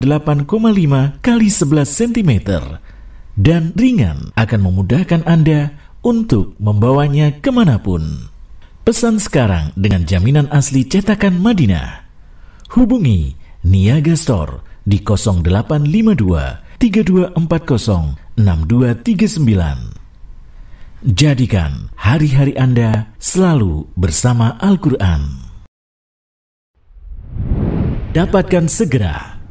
8,5 kali 11 cm dan ringan akan memudahkan Anda untuk membawanya kemanapun. Pesan sekarang dengan jaminan asli cetakan Madinah. Hubungi Niaga Store di 0852 3240 6239. Jadikan hari-hari Anda selalu bersama Al-Quran. Dapatkan segera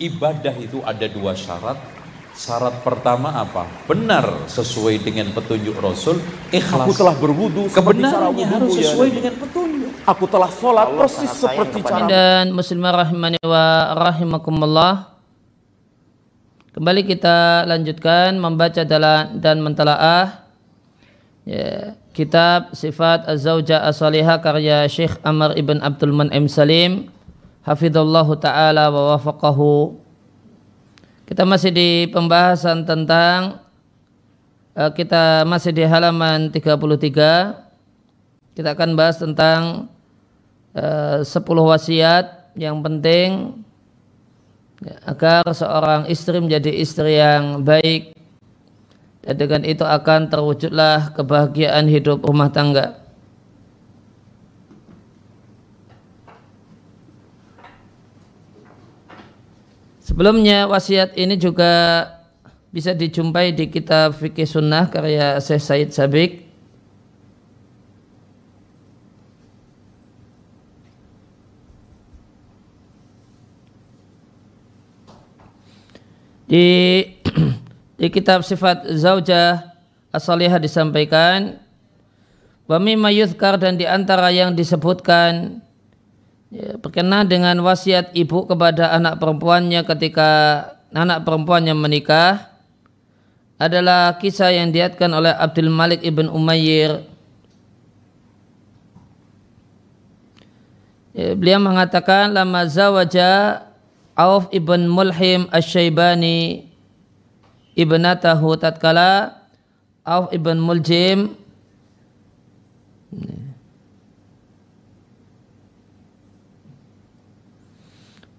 ibadah itu ada dua syarat. Syarat pertama apa? Benar sesuai dengan petunjuk Rasul. Ikhlas. Aku telah berwudu. Kebenarannya harus ya sesuai dengan petunjuk. Aku telah sholat Allah persis seperti cara. Dan muslimah rahimani wa rahimakumullah. Kembali kita lanjutkan membaca dalam dan mentalaah. ya, kitab sifat az zawja as karya Syekh Amr ibn Abdul M Salim hafidhullahu taala wa wafaqahu. Kita masih di pembahasan tentang eh, kita masih di halaman 33. Kita akan bahas tentang eh, uh, 10 wasiat yang penting agar seorang istri menjadi istri yang baik dan dengan itu akan terwujudlah kebahagiaan hidup rumah tangga. Sebelumnya wasiat ini juga bisa dijumpai di kitab Fikih Sunnah karya Syekh Said Sabik. Di di kitab sifat zaujah as-salihah disampaikan wa mimma yuzkar dan di antara yang disebutkan ya, berkenaan dengan wasiat ibu kepada anak perempuannya ketika anak perempuannya menikah adalah kisah yang diatkan oleh Abdul Malik ibn Umayyir. Ya, beliau mengatakan lama zawaja Auf ibn Mulhim asy-Syaibani ibnatahu tatkala Auf ibn Muljim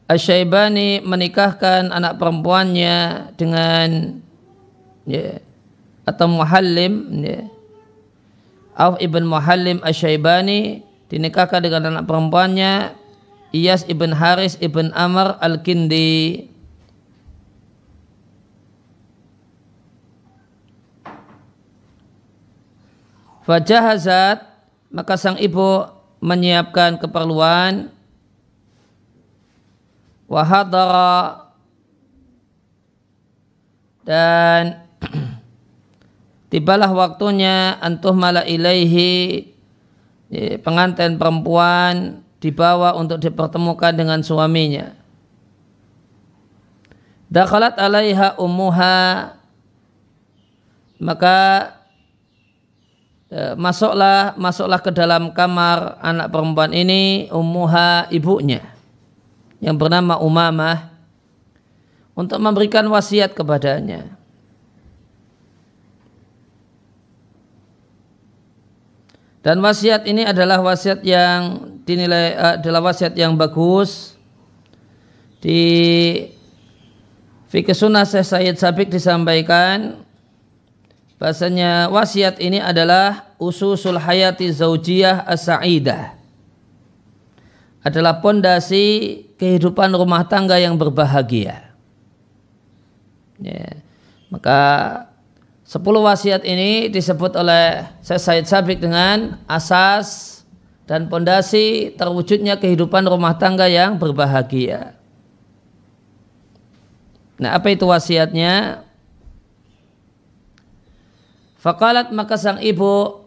Asyaibani menikahkan anak perempuannya dengan ya, atau Muhallim ya. Auf ibn Muhallim Asyaibani dinikahkan dengan anak perempuannya Iyas ibn Haris ibn Amr al-Kindi. Fajahazat maka sang ibu menyiapkan keperluan wahadara dan tibalah waktunya antuh mala ilaihi ya, pengantin perempuan dibawa untuk dipertemukan dengan suaminya. Dakhalat alaiha ummuha maka eh, masuklah masuklah ke dalam kamar anak perempuan ini umuha ibunya yang bernama Umamah untuk memberikan wasiat kepadanya. Dan wasiat ini adalah wasiat yang dinilai eh, adalah wasiat yang bagus di Fikih Sunnah Syekh Sayyid Sabik disampaikan bahasanya wasiat ini adalah ususul hayati zaujiyah as-sa'idah adalah pondasi kehidupan rumah tangga yang berbahagia. Ya. Maka sepuluh wasiat ini disebut oleh Syed Said Sabik dengan asas dan pondasi terwujudnya kehidupan rumah tangga yang berbahagia. Nah, apa itu wasiatnya? Fakalat maka sang ibu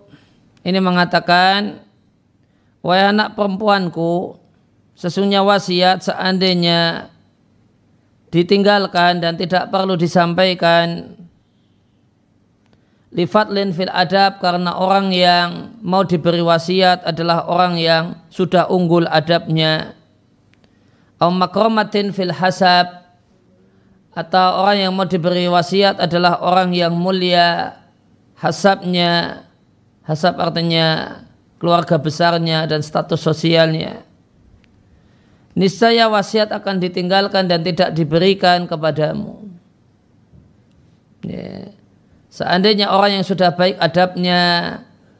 ini mengatakan, Wahai anak perempuanku, Sesungguhnya wasiat seandainya ditinggalkan dan tidak perlu disampaikan lifatlin fil adab karena orang yang mau diberi wasiat adalah orang yang sudah unggul adabnya au makromatin fil hasab atau orang yang mau diberi wasiat adalah orang yang mulia hasabnya hasab artinya keluarga besarnya dan status sosialnya niscaya wasiat akan ditinggalkan dan tidak diberikan kepadamu. Ya. Seandainya orang yang sudah baik adabnya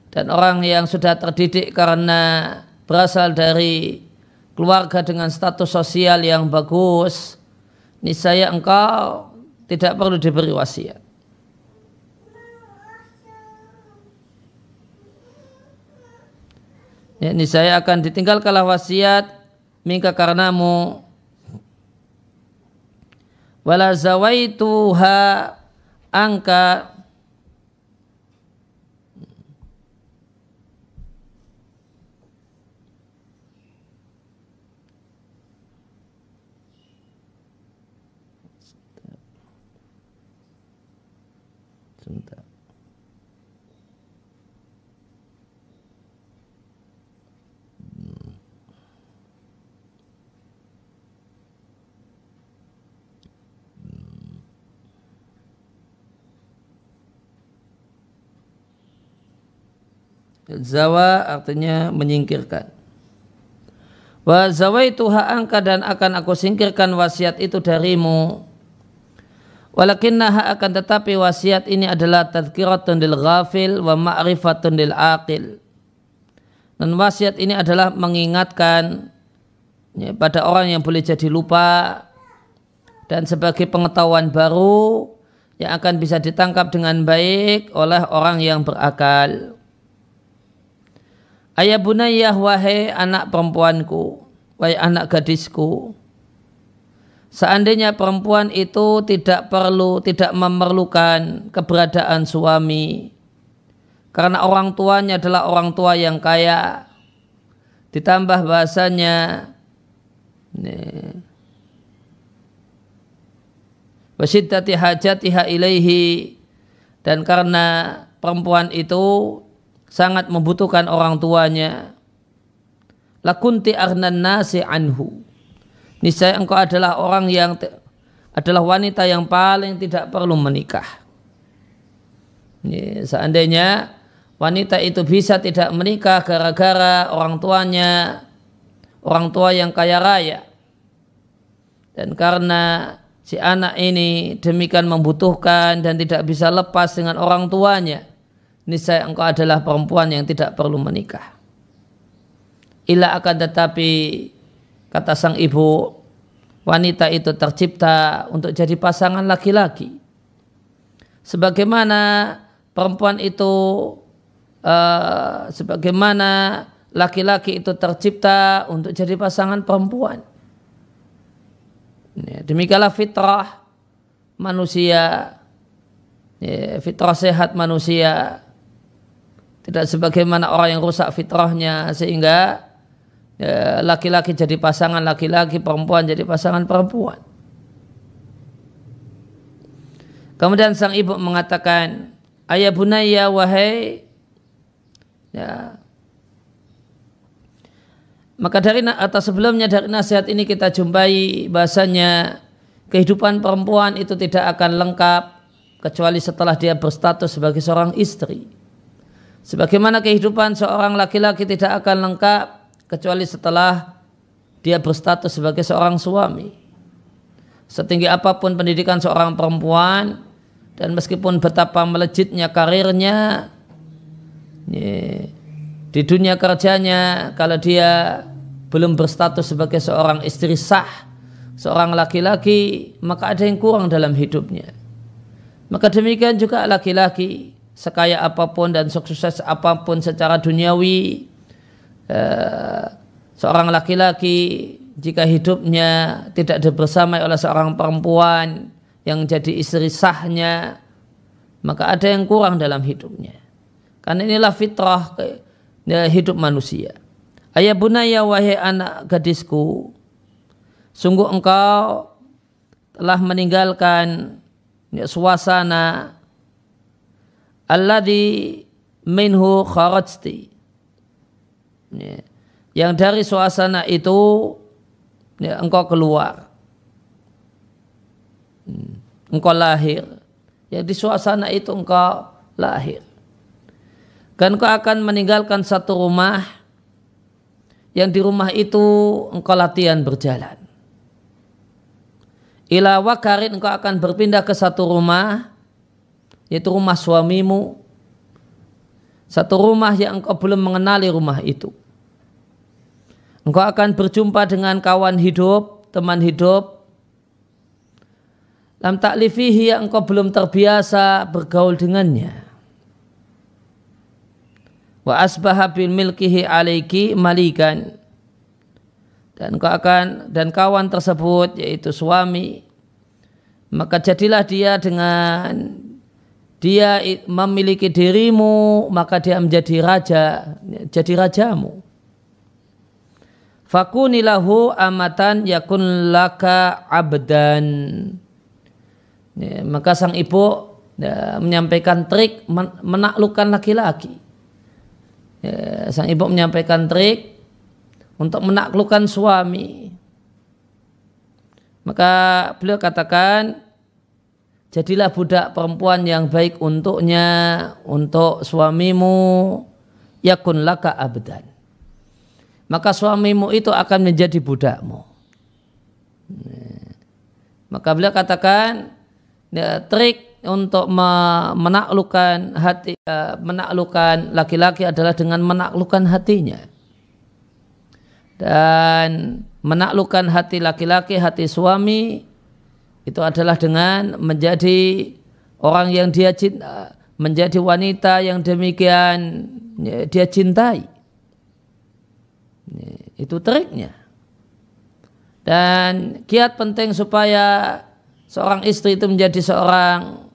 dan orang yang sudah terdidik karena berasal dari keluarga dengan status sosial yang bagus, niscaya engkau tidak perlu diberi wasiat. Ya, niscaya akan ditinggalkanlah wasiat minka karenamu wala zawaituha angka Zawa artinya menyingkirkan. Wa zawaituha angka dan akan aku singkirkan wasiat itu darimu. Walakinnaha akan tetapi wasiat ini adalah tadkiratun lil ghafil wa ma'rifatun lil aqil. Dan wasiat ini adalah mengingatkan ya, pada orang yang boleh jadi lupa dan sebagai pengetahuan baru yang akan bisa ditangkap dengan baik oleh orang yang berakal. Ayah bunayah wahai anak perempuanku, wahai anak gadisku, seandainya perempuan itu tidak perlu, tidak memerlukan keberadaan suami, karena orang tuanya adalah orang tua yang kaya, ditambah bahasanya, nih, wasiddati hajatiha ilaihi dan karena perempuan itu sangat membutuhkan orang tuanya lakunti arnan nasi anhu niscaya engkau adalah orang yang adalah wanita yang paling tidak perlu menikah ini, seandainya wanita itu bisa tidak menikah gara-gara orang tuanya orang tua yang kaya raya dan karena si anak ini demikian membutuhkan dan tidak bisa lepas dengan orang tuanya niscaya engkau adalah perempuan yang tidak perlu menikah. Ila akan tetapi kata sang ibu, wanita itu tercipta untuk jadi pasangan laki-laki. Sebagaimana perempuan itu uh, sebagaimana laki-laki itu tercipta untuk jadi pasangan perempuan. Ya, demikianlah fitrah manusia, ya, fitrah sehat manusia tidak sebagaimana orang yang rusak fitrahnya sehingga ya, laki-laki ya, jadi pasangan laki-laki, perempuan jadi pasangan perempuan. Kemudian sang ibu mengatakan, Ayah bunaya wahai ya, maka dari atas sebelumnya dari nasihat ini kita jumpai bahasanya kehidupan perempuan itu tidak akan lengkap kecuali setelah dia berstatus sebagai seorang istri. Sebagaimana kehidupan seorang laki-laki tidak akan lengkap kecuali setelah dia berstatus sebagai seorang suami. Setinggi apapun pendidikan seorang perempuan dan meskipun betapa melejitnya karirnya di dunia kerjanya kalau dia belum berstatus sebagai seorang istri sah, seorang laki-laki, maka ada yang kurang dalam hidupnya. Maka demikian juga laki-laki sekaya apapun dan sukses apapun secara duniawi eh, seorang laki-laki jika hidupnya tidak dibersamai oleh seorang perempuan yang jadi istri sahnya maka ada yang kurang dalam hidupnya karena inilah fitrah ya, hidup manusia ayah bunaya wahai anak gadisku sungguh engkau telah meninggalkan ya, suasana alladhi minhu kharajti ya. yang dari suasana itu ya, engkau keluar hmm. engkau lahir ya di suasana itu engkau lahir dan engkau akan meninggalkan satu rumah yang di rumah itu engkau latihan berjalan ila wakarin engkau akan berpindah ke satu rumah yaitu rumah suamimu satu rumah yang engkau belum mengenali rumah itu engkau akan berjumpa dengan kawan hidup teman hidup lam taklifihi yang engkau belum terbiasa bergaul dengannya wa asbaha bil milkihi alaiki malikan dan engkau akan dan kawan tersebut yaitu suami maka jadilah dia dengan dia memiliki dirimu maka dia menjadi raja jadi rajamu fakunilahu amatan yakun laka abdan ya, maka sang ibu ya, menyampaikan trik menaklukkan laki-laki ya, sang ibu menyampaikan trik untuk menaklukkan suami maka beliau katakan Jadilah budak perempuan yang baik untuknya, untuk suamimu, yakun laka abdan. Maka suamimu itu akan menjadi budakmu. Maka beliau katakan, ya, trik untuk menaklukkan hati, ya, menaklukkan laki-laki adalah dengan menaklukkan hatinya. Dan menaklukkan hati laki-laki, hati suami, itu adalah dengan menjadi orang yang dia cinta, menjadi wanita yang demikian ya, dia cintai. Ya, itu triknya. Dan kiat penting supaya seorang istri itu menjadi seorang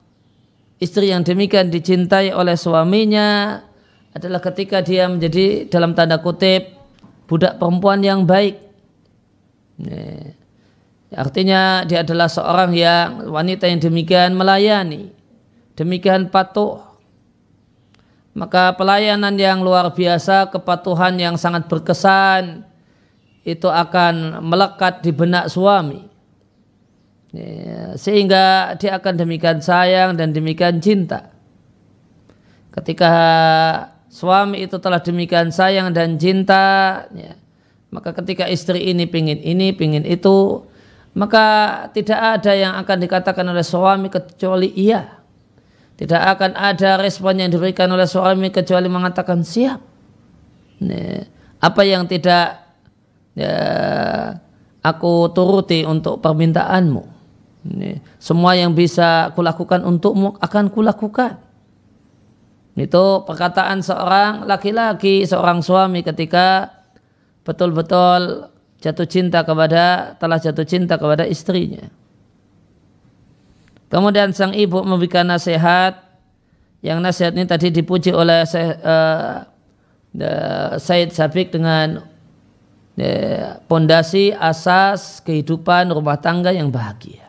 istri yang demikian dicintai oleh suaminya adalah ketika dia menjadi dalam tanda kutip budak perempuan yang baik. Nih ya. Artinya dia adalah seorang yang wanita yang demikian melayani, demikian patuh. Maka pelayanan yang luar biasa, kepatuhan yang sangat berkesan itu akan melekat di benak suami. Ya, sehingga dia akan demikian sayang dan demikian cinta. Ketika suami itu telah demikian sayang dan cinta, ya, maka ketika istri ini pingin ini, pingin itu, maka tidak ada yang akan dikatakan oleh suami kecuali iya. Tidak akan ada respon yang diberikan oleh suami kecuali mengatakan siap. Nih, apa yang tidak ya, aku turuti untuk permintaanmu. Nih, semua yang bisa kulakukan untukmu akan kulakukan. Itu perkataan seorang laki-laki, seorang suami ketika betul-betul jatuh cinta kepada telah jatuh cinta kepada istrinya. Kemudian sang ibu memberikan nasihat yang nasihat ini tadi dipuji oleh uh, Said Sabik dengan eh, pondasi uh, asas kehidupan rumah tangga yang bahagia.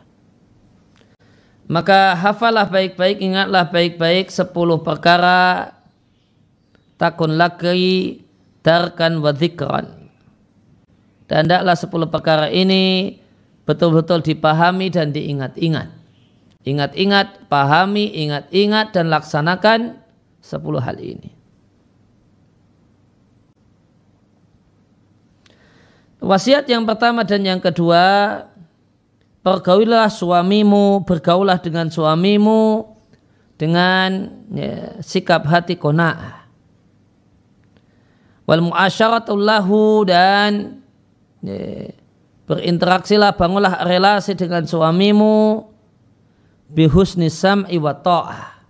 Maka hafalah baik-baik, ingatlah baik-baik sepuluh perkara takun laki, terkan wadzikran. Dan tidaklah sepuluh perkara ini betul-betul dipahami dan diingat-ingat. Ingat-ingat, pahami, ingat-ingat, dan laksanakan sepuluh hal ini. Wasiat yang pertama dan yang kedua, pergaulilah suamimu, bergaulah dengan suamimu dengan ya, sikap hati kona'ah. Wal mu'asyaratullahu dan Ya. Berinteraksilah, bangunlah relasi dengan suamimu bihusni sam'i wa ta'ah.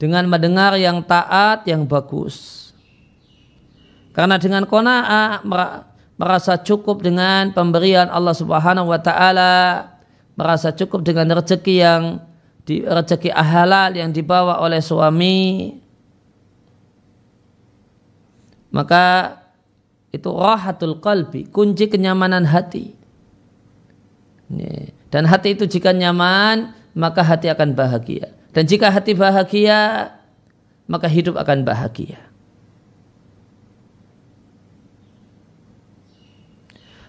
Dengan mendengar yang taat, yang bagus. Karena dengan kona'ah merasa cukup dengan pemberian Allah Subhanahu wa taala, merasa cukup dengan rezeki yang di rezeki ahalal yang dibawa oleh suami. Maka itu rahatul qalbi, kunci kenyamanan hati. Dan hati itu jika nyaman, maka hati akan bahagia. Dan jika hati bahagia, maka hidup akan bahagia.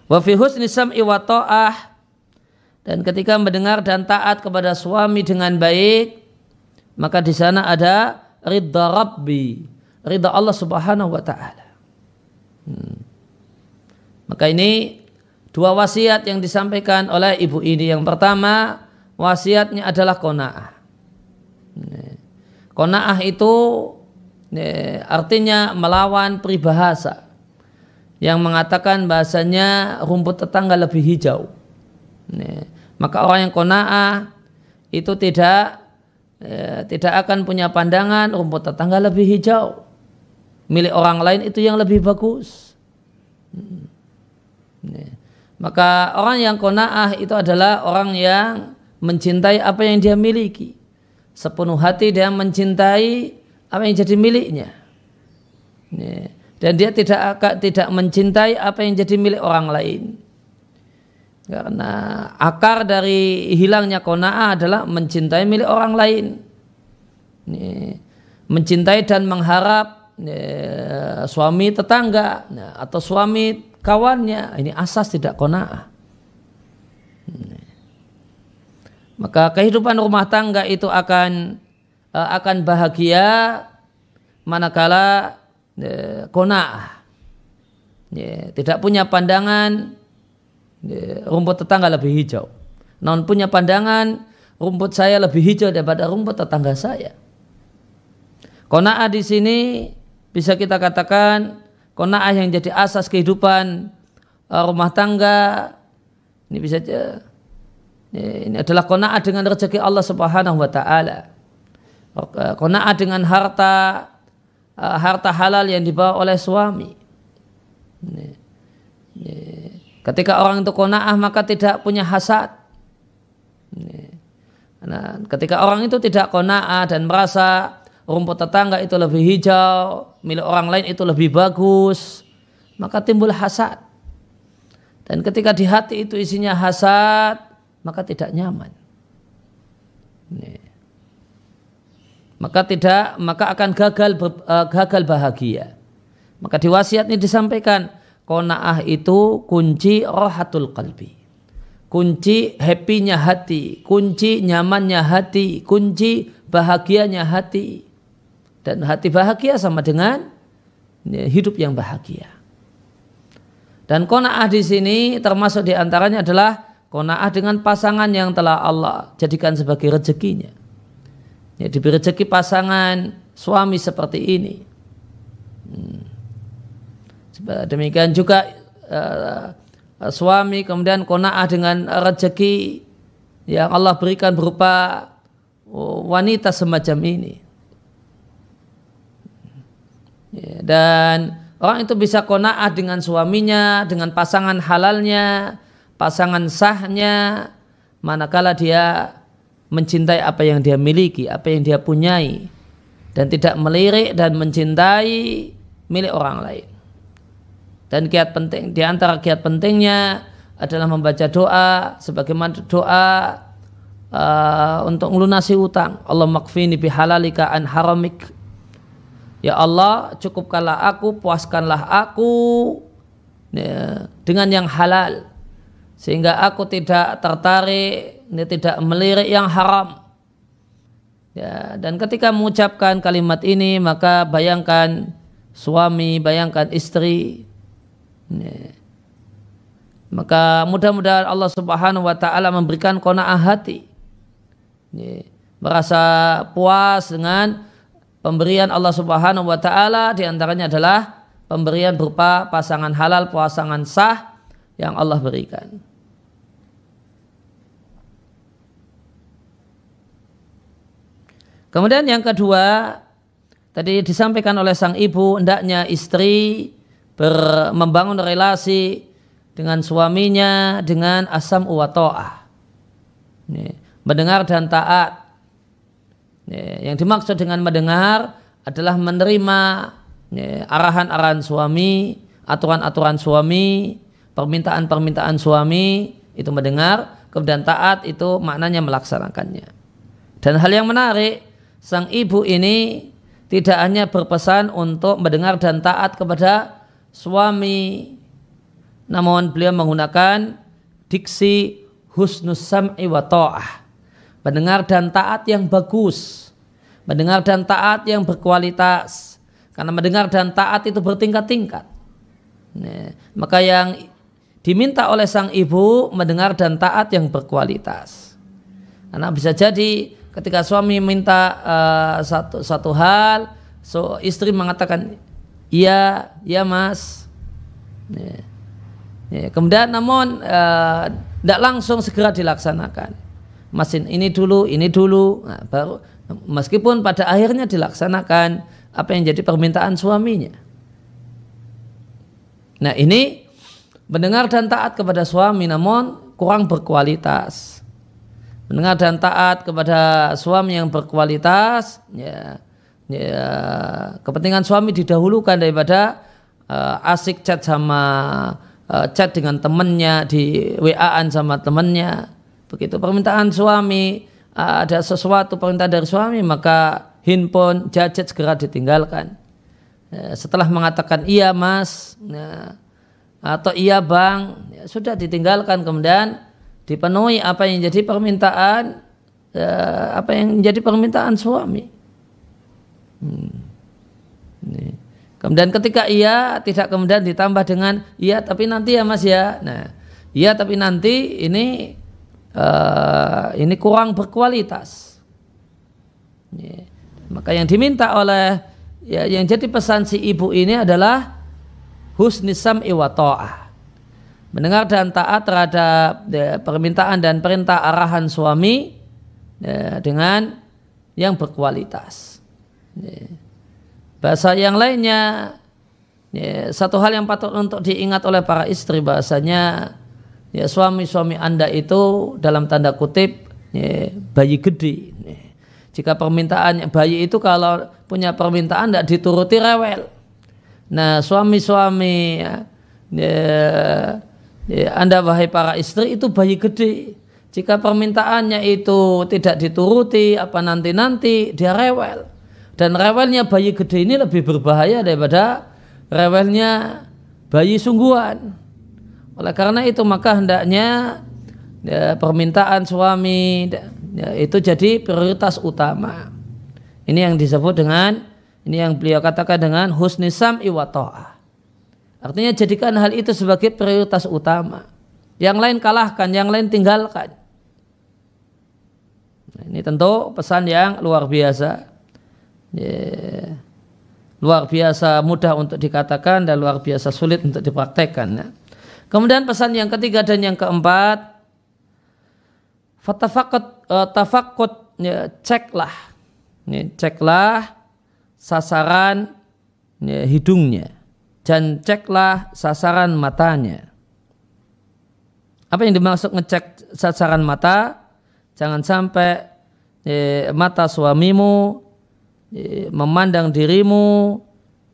Wa fi husni sam'i wa dan ketika mendengar dan taat kepada suami dengan baik, maka di sana ada ridha Rabbi, ridha Allah Subhanahu wa taala. Hmm. Maka ini dua wasiat yang disampaikan oleh ibu ini. Yang pertama wasiatnya adalah kona'ah. Kona'ah hmm. itu eh, artinya melawan peribahasa yang mengatakan bahasanya rumput tetangga lebih hijau. Hmm. Maka orang yang kona'ah itu tidak eh, tidak akan punya pandangan rumput tetangga lebih hijau milik orang lain itu yang lebih bagus. Hmm. Maka orang yang kona'ah itu adalah orang yang mencintai apa yang dia miliki. Sepenuh hati dia mencintai apa yang jadi miliknya. Dan dia tidak tidak mencintai apa yang jadi milik orang lain. Karena akar dari hilangnya kona'ah adalah mencintai milik orang lain. Mencintai dan mengharap Nah, suami tetangga nah, atau suami kawannya ini asas tidak konaah nah, maka kehidupan rumah tangga itu akan eh, akan bahagia manakala e, eh, konaah ya, tidak punya pandangan ya, rumput tetangga lebih hijau non punya pandangan rumput saya lebih hijau daripada rumput tetangga saya konaah di sini bisa kita katakan kona'ah yang jadi asas kehidupan eh, rumah tangga ini bisa jadi ini adalah kona'ah dengan rezeki Allah Subhanahu wa taala. Eh, kona'ah dengan harta eh, harta halal yang dibawa oleh suami. Ketika orang itu kona'ah maka tidak punya hasad. Nah, ketika orang itu tidak kona'ah dan merasa rumput tetangga itu lebih hijau, milik orang lain itu lebih bagus, maka timbul hasad. Dan ketika di hati itu isinya hasad, maka tidak nyaman. Maka tidak, maka akan gagal e, gagal bahagia. Maka di wasiat ini disampaikan, Kona'ah itu kunci rohatul qalbi. Kunci happy-nya hati, kunci nyamannya hati, kunci bahagianya hati. Dan hati bahagia sama dengan ya, hidup yang bahagia. Dan kona'ah di sini termasuk di antaranya adalah kona'ah dengan pasangan yang telah Allah jadikan sebagai rezekinya. Ya, diberi rezeki pasangan suami seperti ini. Hmm. Demikian juga uh, suami kemudian kona'ah dengan rezeki yang Allah berikan berupa oh, wanita semacam ini. Ya, dan orang itu bisa kona'ah dengan suaminya, dengan pasangan halalnya, pasangan sahnya, manakala dia mencintai apa yang dia miliki, apa yang dia punyai, dan tidak melirik dan mencintai milik orang lain. Dan kiat penting, di antara kiat pentingnya adalah membaca doa, sebagaimana doa uh, untuk melunasi utang. Allah makfini bihalalika an haramik. Ya Allah, cukupkanlah aku, puaskanlah aku ya, dengan yang halal sehingga aku tidak tertarik, ya, tidak melirik yang haram. Ya, dan ketika mengucapkan kalimat ini maka bayangkan suami, bayangkan istri. Ya. Maka mudah-mudahan Allah Subhanahu wa taala memberikan konaah hati. Ya. Merasa puas dengan pemberian Allah Subhanahu wa taala di antaranya adalah pemberian berupa pasangan halal, pasangan sah yang Allah berikan. Kemudian yang kedua, tadi disampaikan oleh sang ibu, hendaknya istri membangun relasi dengan suaminya dengan asam Uwatoah. Mendengar dan taat Ya, yang dimaksud dengan mendengar adalah menerima ya, arahan-arahan ya, suami, aturan-aturan suami, permintaan-permintaan suami itu mendengar, kemudian taat itu maknanya melaksanakannya. Dan hal yang menarik, sang ibu ini tidak hanya berpesan untuk mendengar dan taat kepada suami, namun beliau menggunakan diksi husnus sam'i wa ta'ah Mendengar dan taat yang bagus. Mendengar dan taat yang berkualitas. Karena mendengar dan taat itu bertingkat-tingkat. maka yang diminta oleh sang ibu mendengar dan taat yang berkualitas. Karena bisa jadi ketika suami minta uh, satu satu hal, so istri mengatakan iya, iya mas. kemudian namun eh, tidak uh, langsung segera dilaksanakan mesin ini dulu, ini dulu, nah, baru meskipun pada akhirnya dilaksanakan apa yang jadi permintaan suaminya. Nah ini mendengar dan taat kepada suami namun kurang berkualitas. Mendengar dan taat kepada suami yang berkualitas, ya, ya kepentingan suami didahulukan daripada uh, asik chat sama uh, chat dengan temennya di WA-an sama temennya Begitu permintaan suami eh, ada sesuatu permintaan dari suami maka handphone gadget segera ditinggalkan. Eh, setelah mengatakan iya mas eh, atau iya bang ya sudah ditinggalkan kemudian dipenuhi apa yang jadi permintaan apa yang menjadi permintaan suami. Hmm. Nih. Kemudian ketika iya tidak kemudian ditambah dengan iya tapi nanti ya mas ya. Nah iya tapi nanti ini uh, ini kurang berkualitas. Ya. Maka yang diminta oleh ya, yang jadi pesan si ibu ini adalah husnisam iwatoa Mendengar dan taat terhadap ya, permintaan dan perintah arahan suami ya, dengan yang berkualitas. Ya. Bahasa yang lainnya, ya, satu hal yang patut untuk diingat oleh para istri bahasanya ya suami-suami Anda itu dalam tanda kutip ya, bayi gede. Jika permintaannya bayi itu kalau punya permintaan tidak dituruti rewel. Nah suami-suami ya, ya, ya, Anda wahai para istri itu bayi gede. Jika permintaannya itu tidak dituruti apa nanti-nanti dia rewel. Dan rewelnya bayi gede ini lebih berbahaya daripada rewelnya bayi sungguhan. Oleh karena itu maka hendaknya ya, permintaan suami ya, ya, itu jadi prioritas utama. Ini yang disebut dengan ini yang beliau katakan dengan husnisam iwatoah. Artinya jadikan hal itu sebagai prioritas utama. Yang lain kalahkan, yang lain tinggalkan. Nah, ini tentu pesan yang luar biasa. Yeah. Luar biasa mudah untuk dikatakan dan luar biasa sulit untuk dipraktekkan. Ya. Kemudian pesan yang ketiga dan yang keempat, fatafakot e, tafakot ya, ceklah, ya, ceklah sasaran ya, hidungnya dan ceklah sasaran matanya. Apa yang dimaksud ngecek sasaran mata? Jangan sampai ya, mata suamimu ya, memandang dirimu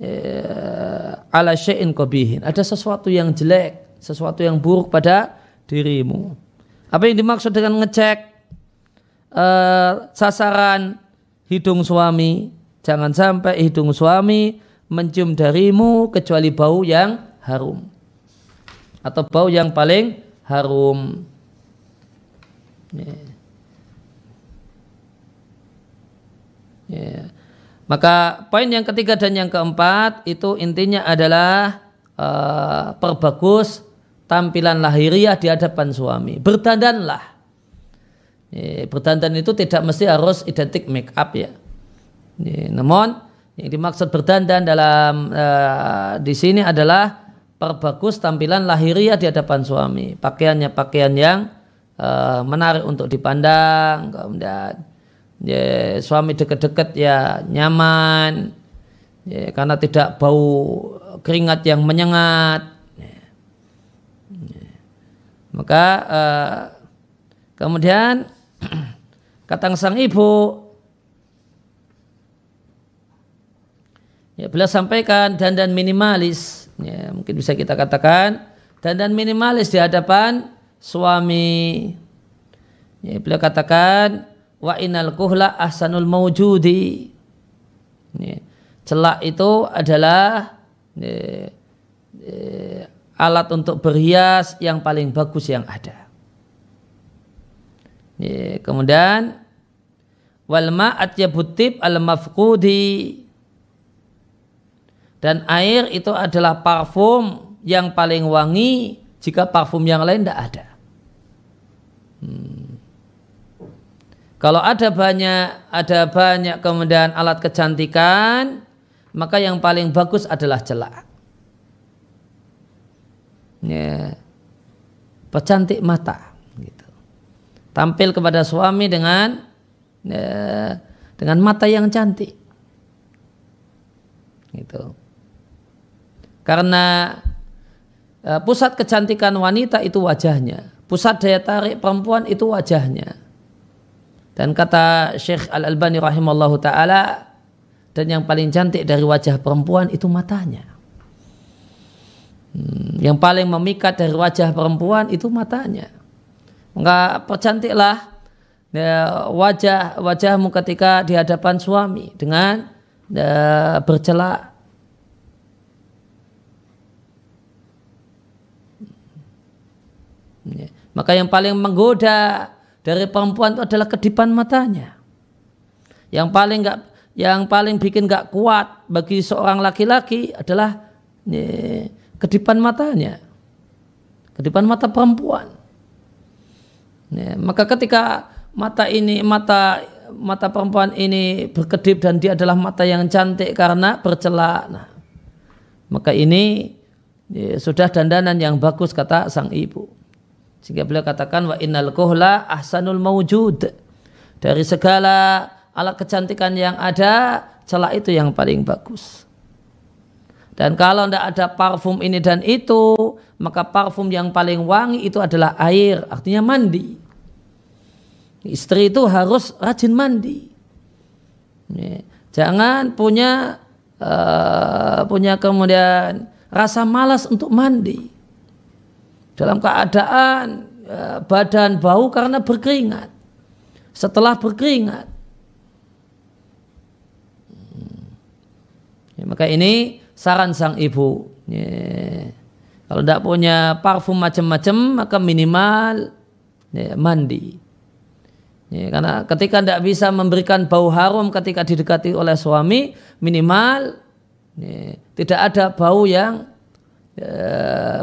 ya, ala syai'in kobihin. Ada sesuatu yang jelek sesuatu yang buruk pada dirimu. Apa yang dimaksud dengan ngecek uh, sasaran hidung suami? Jangan sampai hidung suami mencium darimu kecuali bau yang harum atau bau yang paling harum. Yeah. Yeah. Maka poin yang ketiga dan yang keempat itu intinya adalah uh, perbagus tampilan lahiriah di hadapan suami. Berdandanlah. Berdandan itu tidak mesti harus identik make up ya. Namun yang dimaksud berdandan dalam uh, di sini adalah perbagus tampilan lahiriah di hadapan suami. Pakaiannya pakaian yang uh, menarik untuk dipandang, kemudian ya, suami dekat-dekat ya nyaman, ya, karena tidak bau keringat yang menyengat, maka uh, kemudian kata sang ibu ya beliau sampaikan dandan minimalis ya mungkin bisa kita katakan dandan minimalis di hadapan suami ya beliau katakan wa inal kuhla ahsanul maujudi ya, celak itu adalah ya, ya, alat untuk berhias yang paling bagus yang ada. Ini, kemudian wal ma'at yabutib al mafqudi dan air itu adalah parfum yang paling wangi jika parfum yang lain tidak ada. Hmm. Kalau ada banyak, ada banyak kemudian alat kecantikan, maka yang paling bagus adalah celak ya, pecantik mata gitu. tampil kepada suami dengan ya, dengan mata yang cantik gitu karena uh, pusat kecantikan wanita itu wajahnya pusat daya tarik perempuan itu wajahnya dan kata Syekh Al Albani rahimallahu taala dan yang paling cantik dari wajah perempuan itu matanya Hmm, yang paling memikat dari wajah perempuan itu matanya. Maka percantiklah ya, wajah wajahmu ketika di hadapan suami dengan ya, bercela. Ya, maka yang paling menggoda dari perempuan itu adalah kedipan matanya. Yang paling nggak yang paling bikin nggak kuat bagi seorang laki-laki adalah ya, kedipan matanya, kedipan mata perempuan. Ya, maka ketika mata ini mata mata perempuan ini berkedip dan dia adalah mata yang cantik karena bercela. Nah, maka ini ya, sudah dandanan yang bagus kata sang ibu. Sehingga beliau katakan wa innal kohla ahsanul mawjud. Dari segala alat kecantikan yang ada, celak itu yang paling bagus. Dan kalau tidak ada parfum ini dan itu, maka parfum yang paling wangi itu adalah air, artinya mandi. Istri itu harus rajin mandi. Ya, jangan punya uh, punya kemudian rasa malas untuk mandi. Dalam keadaan uh, badan bau karena berkeringat. Setelah berkeringat. Ya, maka ini saran sang ibu. Ye. Kalau tidak punya parfum macam-macam maka minimal ye, mandi. Ye, karena ketika tidak bisa memberikan bau harum ketika didekati oleh suami minimal ye, tidak ada bau yang ye,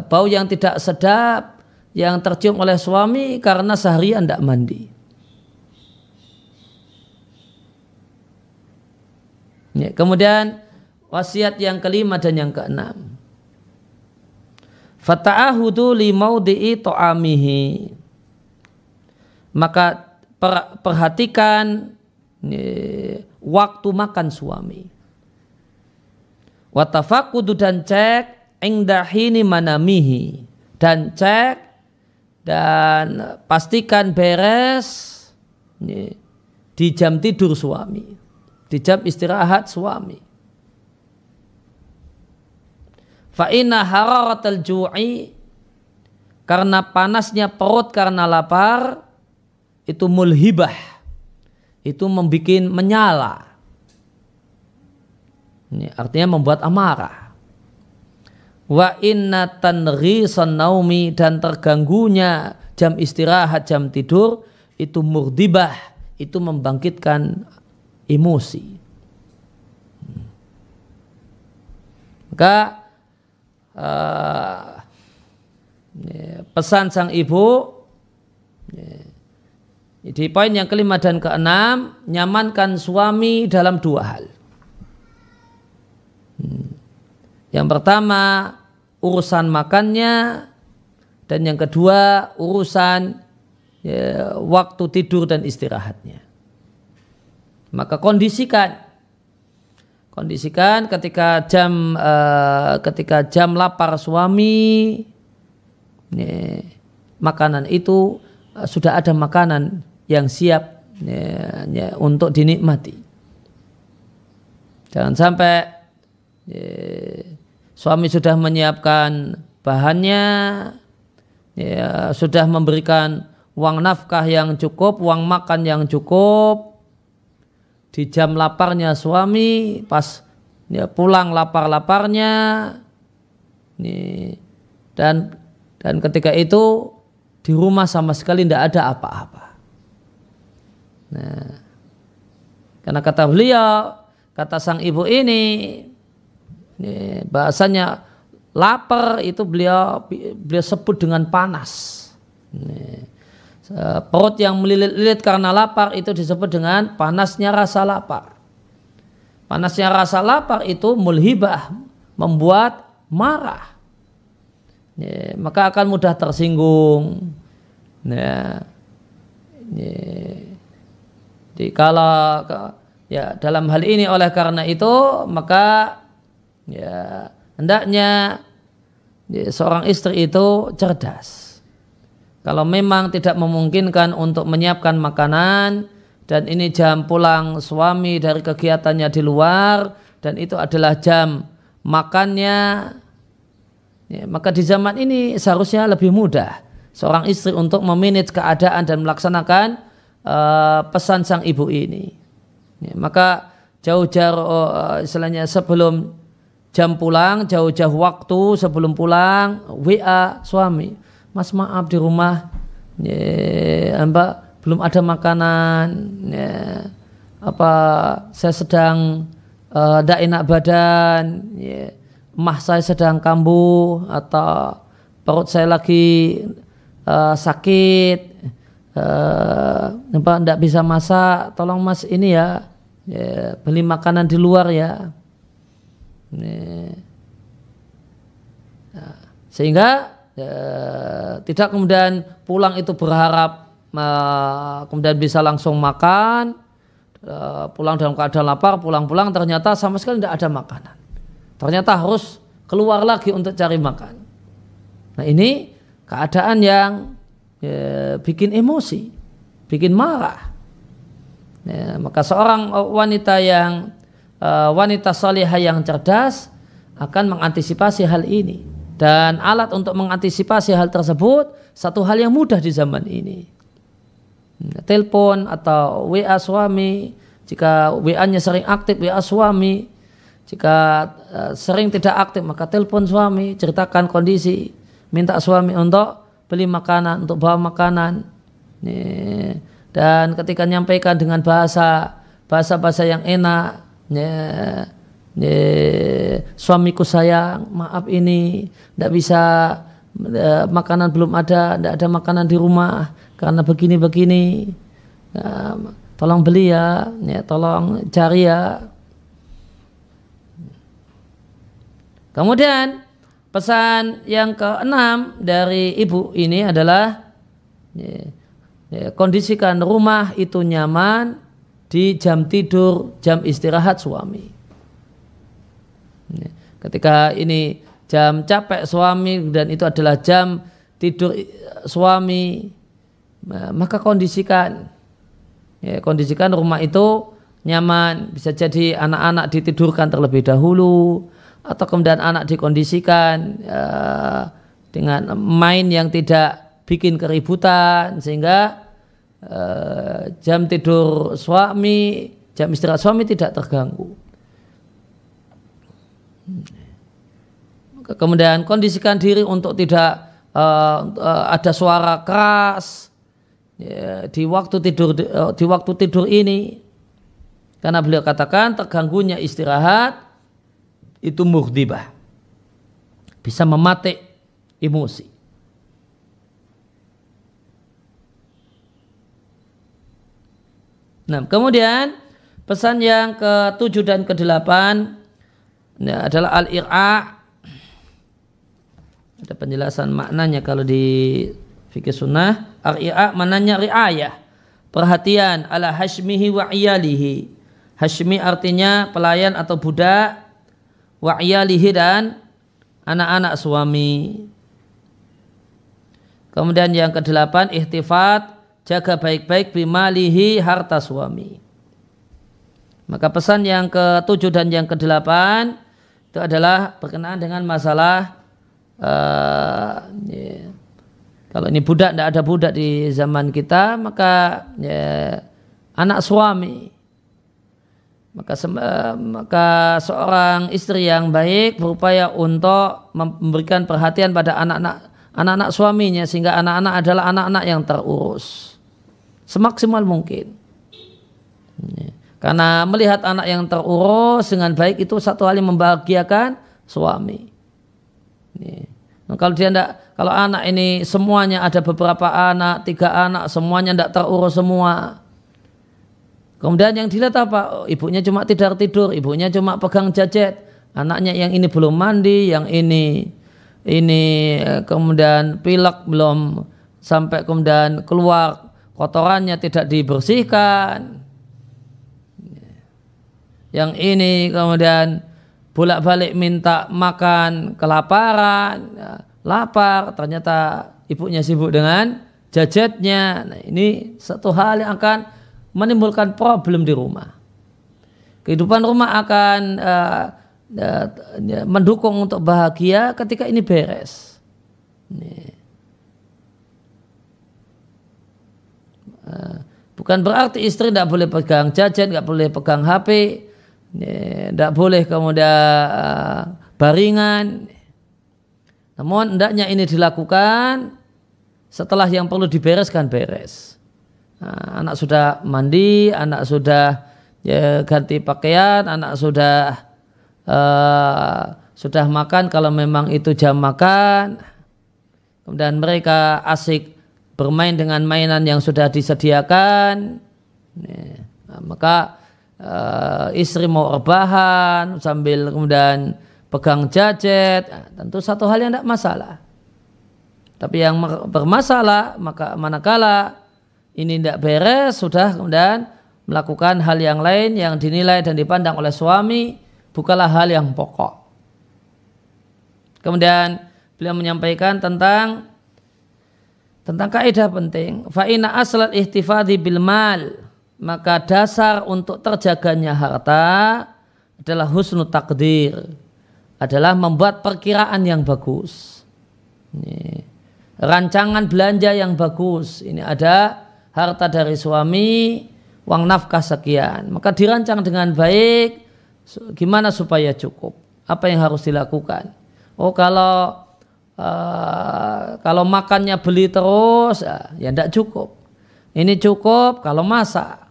bau yang tidak sedap yang tercium oleh suami karena seharian tidak mandi. Ya, kemudian Wasiat yang kelima dan yang keenam. Fata'ahudu li maudi'i to'amihi. Maka perhatikan waktu makan suami. Watafakudu dan cek ingdahini manamihi dan cek dan pastikan beres di jam tidur suami, di jam istirahat suami. Fa inna hararatal ju'i karena panasnya perut karena lapar itu mulhibah. Itu membuat menyala. Ini artinya membuat amarah. Wa inna tanrisan naumi dan terganggunya jam istirahat, jam tidur itu murdibah, itu membangkitkan emosi. Maka Eh, ya, pesan sang ibu ya. di poin yang kelima dan keenam nyamankan suami dalam dua hal hmm. yang pertama urusan makannya dan yang kedua urusan ya, waktu tidur dan istirahatnya maka kondisikan kondisikan ketika jam uh, ketika jam lapar suami nih, makanan itu uh, sudah ada makanan yang siap nih, nih, untuk dinikmati jangan sampai nih, suami sudah menyiapkan bahannya eh, sudah memberikan uang nafkah yang cukup uang makan yang cukup di jam laparnya suami pas ya, pulang lapar-laparnya nih dan dan ketika itu di rumah sama sekali tidak ada apa-apa. Nah, karena kata beliau, kata sang ibu ini, ini bahasanya lapar itu beliau beliau sebut dengan panas. Nih. Eh, perut yang melilit-lilit karena lapar itu disebut dengan panasnya rasa lapar. Panasnya rasa lapar itu mulhibah, membuat marah. Ya, maka akan mudah tersinggung. Ya, ya. Jadi kalau ya dalam hal ini oleh karena itu maka ya hendaknya ya, seorang istri itu cerdas kalau memang tidak memungkinkan untuk menyiapkan makanan dan ini jam pulang suami dari kegiatannya di luar dan itu adalah jam makannya, ya, maka di zaman ini seharusnya lebih mudah seorang istri untuk memanage keadaan dan melaksanakan uh, pesan sang ibu ini. Ya, maka jauh jauh eh, uh, istilahnya sebelum jam pulang, jauh-jauh waktu sebelum pulang, WA suami. Mas maaf di rumah ya, Mbak belum ada makanan ya, apa saya sedang tidak eh, uh, enak badan ya, mah saya sedang kambuh atau perut saya lagi uh, sakit uh, Mbak tidak bisa masak tolong Mas ini ya, ya beli makanan di luar ya, Nih. Nah, sehingga ya, tidak kemudian pulang itu berharap uh, kemudian bisa langsung makan uh, pulang dalam keadaan lapar pulang-pulang ternyata sama sekali tidak ada makanan ternyata harus keluar lagi untuk cari makan nah ini keadaan yang ya, bikin emosi bikin marah ya, maka seorang wanita yang uh, wanita salihah yang cerdas akan mengantisipasi hal ini dan alat untuk mengantisipasi hal tersebut satu hal yang mudah di zaman ini. Hmm, telepon atau WA suami, jika WA-nya sering aktif WA suami, jika e, sering tidak aktif maka telepon suami, ceritakan kondisi, minta suami untuk beli makanan, untuk bawa makanan. Dan ketika menyampaikan dengan bahasa bahasa-bahasa yang enak, Eh, suamiku sayang, maaf ini tidak bisa eh, makanan belum ada, tidak ada makanan di rumah karena begini begini. Nah, tolong beli ya, ya, tolong cari ya. Kemudian pesan yang keenam dari ibu ini adalah ya, ya, kondisikan rumah itu nyaman di jam tidur, jam istirahat suami. Ya. Ketika ini jam capek suami dan itu adalah jam tidur eh, suami, maka kondisikan ya, kondisikan rumah itu nyaman. Bisa jadi anak-anak ditidurkan terlebih dahulu atau kemudian anak dikondisikan ya, dengan main yang tidak bikin keributan sehingga eh, jam tidur suami, jam istirahat suami tidak terganggu. Kemudian kondisikan diri untuk tidak uh, uh, ada suara keras ya, di waktu tidur di, uh, di waktu tidur ini. Karena beliau katakan terganggunya istirahat itu murdibah. Bisa mematik emosi. Nah, kemudian pesan yang ketujuh dan kedelapan. Ini adalah al-ira. Ada penjelasan maknanya kalau di fikih sunnah. Al-ira mananya riayah. Perhatian ala hashmihi wa iyalihi. Hashmi artinya pelayan atau budak. Wa iyalihi dan anak-anak suami. Kemudian yang kedelapan ihtifat jaga baik-baik bimalihi harta suami. Maka pesan yang ketujuh dan yang kedelapan itu adalah berkenaan dengan masalah uh, ya, kalau ini budak tidak ada budak di zaman kita maka ya, anak suami maka eh, maka seorang istri yang baik berupaya untuk memberikan perhatian pada anak-anak anak-anak suaminya sehingga anak-anak adalah anak-anak yang terurus semaksimal mungkin. Ya. Karena melihat anak yang terurus dengan baik itu satu hal yang membahagiakan suami. Nah, kalau dia tidak, kalau anak ini semuanya ada beberapa anak, tiga anak, semuanya tidak terurus semua. Kemudian yang dilihat apa? Oh, ibunya cuma tidak tidur, ibunya cuma pegang jajet. Anaknya yang ini belum mandi, yang ini ini eh, kemudian pilek belum sampai kemudian keluar kotorannya tidak dibersihkan yang ini kemudian bolak-balik minta makan kelaparan ya, lapar ternyata ibunya sibuk dengan jajetnya nah, ini satu hal yang akan menimbulkan problem di rumah kehidupan rumah akan uh, mendukung untuk bahagia ketika ini beres eh, bukan berarti istri tidak boleh pegang jajet, tidak boleh pegang HP, tidak eh, boleh kemudian eh, baringan. Namun hendaknya ini dilakukan setelah yang perlu dibereskan beres. Nah, anak sudah mandi, anak sudah ya, ganti pakaian, anak sudah uh, sudah makan kalau memang itu jam makan. Kemudian mereka asik bermain dengan mainan yang sudah disediakan. Nah, maka uh, istri mau rebahan sambil kemudian pegang jajet, ah, tentu satu hal yang tidak masalah. Tapi yang bermasalah maka manakala ini tidak beres sudah kemudian melakukan hal yang lain yang dinilai dan dipandang oleh suami bukanlah hal yang pokok. Kemudian beliau menyampaikan tentang tentang kaidah penting. Fa'ina aslat ihtifadhi bil mal maka dasar untuk terjaganya harta adalah husnul takdir adalah membuat perkiraan yang bagus ini, rancangan belanja yang bagus ini ada harta dari suami uang nafkah sekian maka dirancang dengan baik gimana supaya cukup apa yang harus dilakukan oh kalau uh, kalau makannya beli terus ah, ya tidak cukup ini cukup kalau masak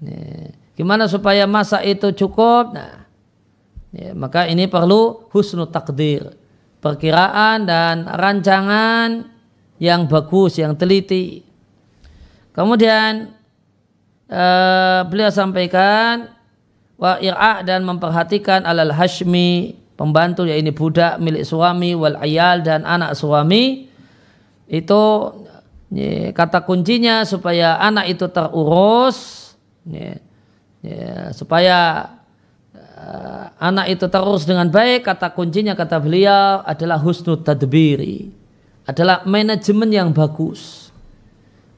Ya. Gimana supaya masa itu cukup? Nah, ya, maka ini perlu husnul takdir, perkiraan dan rancangan yang bagus, yang teliti. Kemudian eh, beliau sampaikan wa ira dan memperhatikan alal hashmi pembantu ya ini budak milik suami wal ayal dan anak suami itu ya, kata kuncinya supaya anak itu terurus ya, ya, supaya uh, anak itu terus dengan baik kata kuncinya kata beliau adalah husnul tadbiri adalah manajemen yang bagus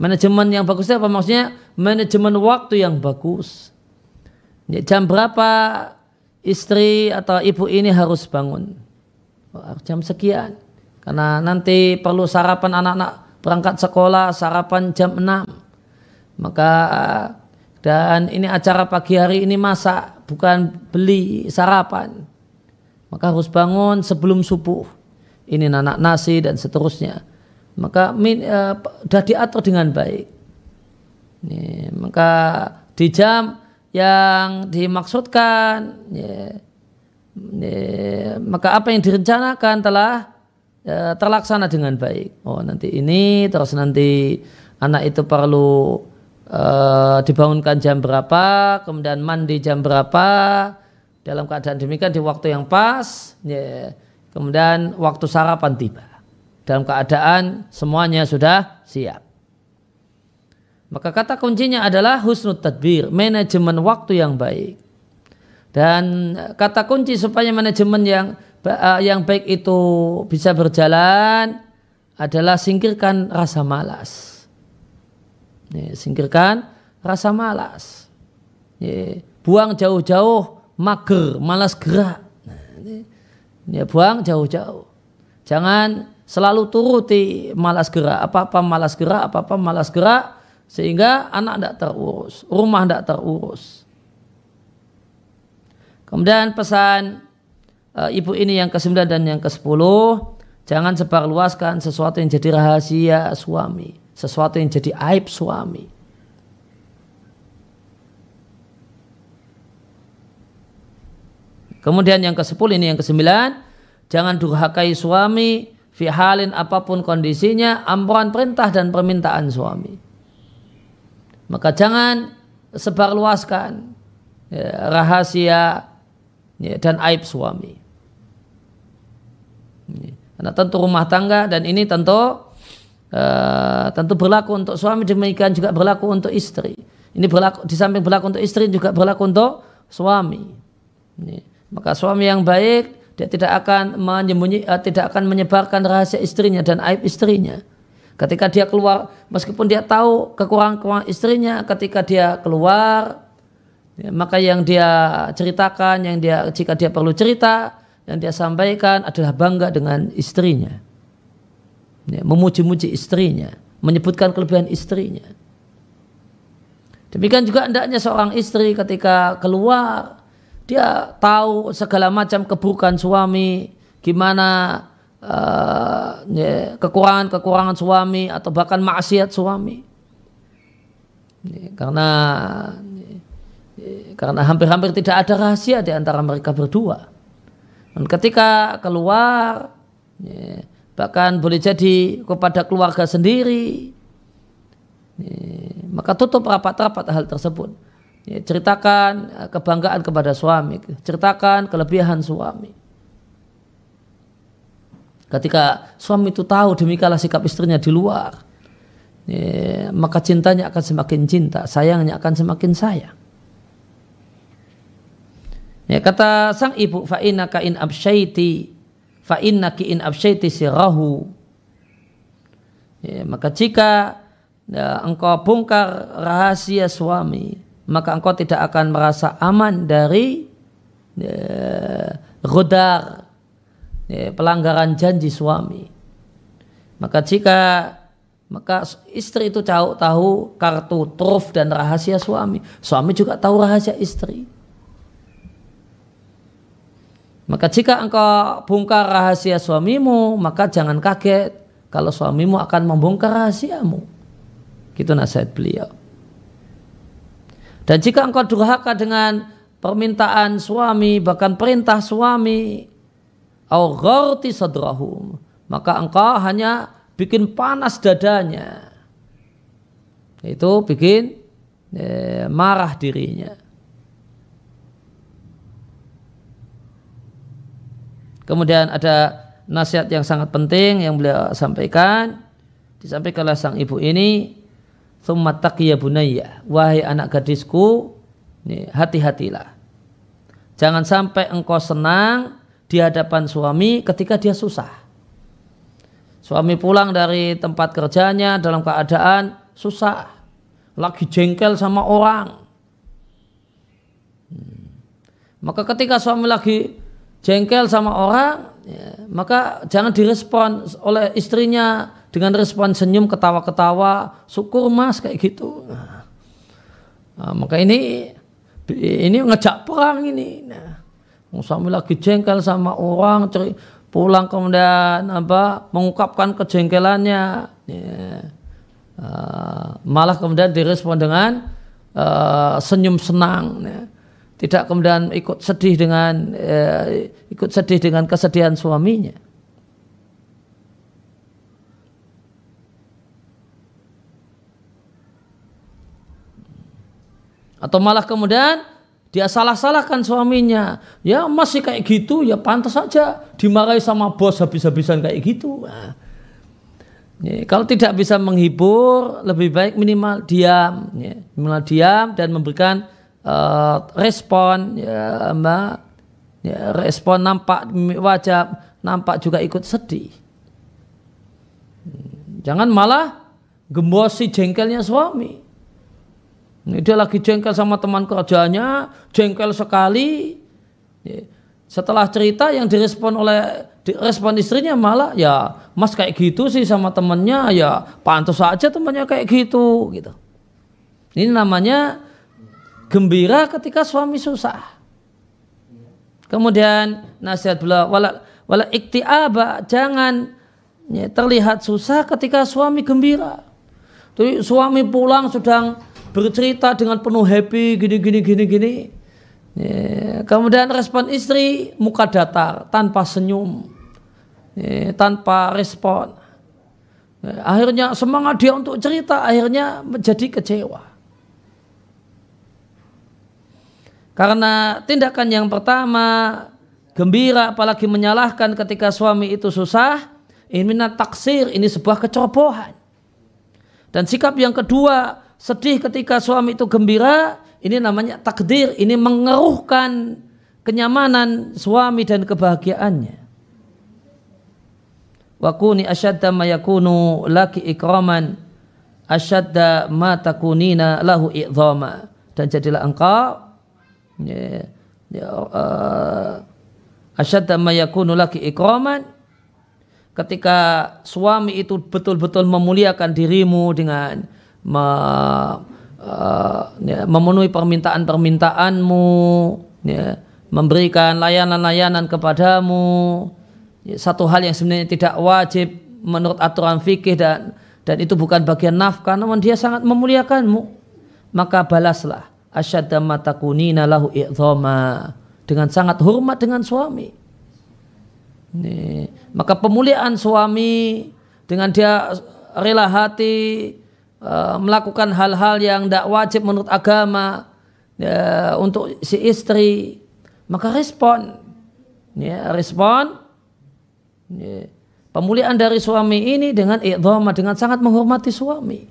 manajemen yang bagus apa maksudnya manajemen waktu yang bagus ya, jam berapa istri atau ibu ini harus bangun jam sekian karena nanti perlu sarapan anak-anak berangkat sekolah sarapan jam 6 maka dan ini acara pagi hari ini masak bukan beli sarapan maka harus bangun sebelum subuh ini nanak nasi dan seterusnya maka min, uh, sudah diatur dengan baik ini, maka di jam yang dimaksudkan ya, ya, maka apa yang direncanakan telah ya, terlaksana dengan baik oh nanti ini terus nanti anak itu perlu Eh, dibangunkan jam berapa, kemudian mandi jam berapa, dalam keadaan demikian di waktu yang pas, ya, kemudian waktu sarapan tiba. Dalam keadaan semuanya sudah siap. Maka kata kuncinya adalah husnul tadbir, manajemen waktu yang baik. Dan eh, kata kunci supaya manajemen yang eh, yang baik itu bisa berjalan adalah singkirkan rasa malas. Ya, singkirkan rasa malas. Ya, buang jauh-jauh mager, malas gerak. Nah, ya, buang jauh-jauh. Jangan selalu turuti malas gerak, apa-apa malas gerak, apa-apa malas gerak, sehingga anak tidak terurus, rumah tidak terurus. Kemudian pesan e, ibu ini yang ke-9 dan yang ke-10, jangan sebarluaskan sesuatu yang jadi rahasia suami sesuatu yang jadi aib suami. Kemudian yang ke-10 ini yang ke-9, jangan durhakai suami fi halin apapun kondisinya, ampuran perintah dan permintaan suami. Maka jangan sebarluaskan ya, rahasia ya, dan aib suami. Ini karena tentu rumah tangga dan ini tentu uh, tentu berlaku untuk suami demikian juga berlaku untuk istri. Ini berlaku di samping berlaku untuk istri juga berlaku untuk suami. Ini. Maka suami yang baik dia tidak akan menyembunyi, uh, tidak akan menyebarkan rahasia istrinya dan aib istrinya. Ketika dia keluar, meskipun dia tahu kekurangan-kekurangan istrinya, ketika dia keluar, ya, maka yang dia ceritakan, yang dia jika dia perlu cerita, yang dia sampaikan adalah bangga dengan istrinya. Ya, memuji-muji istrinya, menyebutkan kelebihan istrinya. Demikian juga hendaknya seorang istri ketika keluar dia tahu segala macam keburukan suami, gimana uh, kekurangan-kekurangan suami atau bahkan maksiat suami. Ya, karena karena hampir-hampir tidak ada rahasia di antara mereka berdua. Dan ketika keluar bahkan boleh jadi kepada keluarga sendiri maka tutup rapat-rapat hal tersebut ceritakan eh, kebanggaan kepada suami ceritakan kelebihan suami ketika suami itu tahu demikianlah sikap istrinya di luar maka cintanya akan semakin cinta sayangnya akan semakin sayang Ya, kata sang ibu fa'inaka in absyaiti fa ki in absyaiti sirahu ya, maka jika ya, engkau bongkar rahasia suami maka engkau tidak akan merasa aman dari ya, rudar ya, pelanggaran janji suami maka jika maka istri itu tahu tahu kartu truf dan rahasia suami suami juga tahu rahasia istri maka jika engkau bongkar rahasia suamimu, maka jangan kaget kalau suamimu akan membongkar rahasiamu. Gitu nasihat beliau. Dan jika engkau durhaka dengan permintaan suami, bahkan perintah suami, augharti sadrahum, maka engkau hanya bikin panas dadanya. Itu bikin eh, marah dirinya. Kemudian ada nasihat yang sangat penting yang beliau sampaikan. Disampaikanlah sang ibu ini, "Tsumma ya bunayya, wahai anak gadisku, hati-hatilah. Jangan sampai engkau senang di hadapan suami ketika dia susah." Suami pulang dari tempat kerjanya dalam keadaan susah, lagi jengkel sama orang. Hmm. Maka ketika suami lagi jengkel sama orang, ya, maka jangan direspon oleh istrinya dengan respon senyum, ketawa-ketawa, syukur mas kayak gitu. Nah, nah maka ini ini ngejak perang ini. Nah, suami lagi jengkel sama orang, ceri, pulang kemudian apa mengungkapkan kejengkelannya, ya. uh, malah kemudian direspon dengan uh, senyum senang. Nah, tidak kemudian ikut sedih dengan eh, ikut sedih dengan kesedihan suaminya. Atau malah kemudian dia salah-salahkan suaminya. Ya masih kayak gitu, ya pantas saja dimarahi sama bos habis-habisan kayak gitu. Nah. Ya, kalau tidak bisa menghibur, lebih baik minimal diam. Ya. Minimal diam dan memberikan uh, respon ya, mbak ya, respon nampak wajah nampak juga ikut sedih jangan malah gembosi jengkelnya suami ini dia lagi jengkel sama teman kerjanya jengkel sekali ya, setelah cerita yang direspon oleh direspon istrinya malah ya mas kayak gitu sih sama temennya ya pantas aja temannya kayak gitu gitu ini namanya gembira ketika suami susah. Kemudian nasihat beliau wala wala iktiaba jangan ya, terlihat susah ketika suami gembira. Jadi suami pulang sedang bercerita dengan penuh happy gini gini gini gini. Ya, kemudian respon istri muka datar tanpa senyum, ya, tanpa respon. Ya, akhirnya semangat dia untuk cerita akhirnya menjadi kecewa. Karena tindakan yang pertama gembira apalagi menyalahkan ketika suami itu susah, ini minat taksir, ini sebuah kecerobohan. Dan sikap yang kedua, sedih ketika suami itu gembira, ini namanya takdir, ini mengeruhkan kenyamanan suami dan kebahagiaannya. Wakuni asyadda mayakunu yakunu laki ikraman asyadda ma takunina lahu i'zama. Dan jadilah engkau ya, ya uh, asyadda ma yakunu ikraman ketika suami itu betul-betul memuliakan dirimu dengan eh, ya, memenuhi permintaan-permintaanmu ya, memberikan layanan-layanan kepadamu ya, satu hal yang sebenarnya tidak wajib menurut aturan fikih dan dan itu bukan bagian nafkah namun dia sangat memuliakanmu maka balaslah asyadda matakunina lahu dengan sangat hormat dengan suami. Nih, maka pemuliaan suami dengan dia rela hati uh, melakukan hal-hal yang tidak wajib menurut agama uh, untuk si istri, maka respon, ya, respon ya, pemuliaan dari suami ini dengan iqdama, dengan sangat menghormati suami.